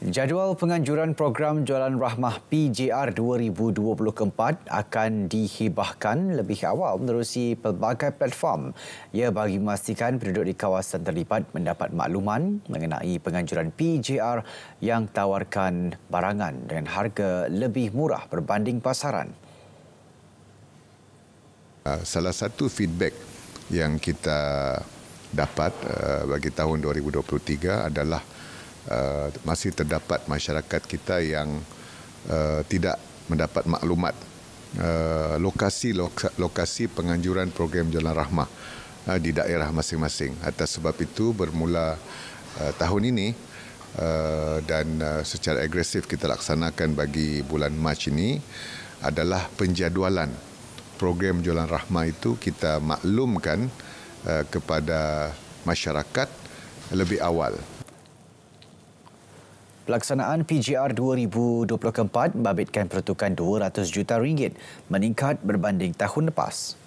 Jadual penganjuran program Jualan Rahmah PJR 2024 akan dihibahkan lebih awal menerusi pelbagai platform. Ia bagi memastikan penduduk di kawasan terlibat mendapat makluman mengenai penganjuran PJR yang tawarkan barangan dengan harga lebih murah berbanding pasaran. Ah, salah satu feedback yang kita dapat ah, bagi tahun 2023 adalah Uh, masih terdapat masyarakat kita yang uh, tidak mendapat maklumat lokasi-lokasi uh, penganjuran program Jalan Rahmah uh, di daerah masing-masing. Atas sebab itu bermula uh, tahun ini uh, dan uh, secara agresif kita laksanakan bagi bulan Mac ini adalah penjadualan program Jalan Rahmah itu kita maklumkan uh, kepada masyarakat lebih awal Pelaksanaan PGR 2024 membabitkan peruntukan 200 juta ringgit meningkat berbanding tahun lepas.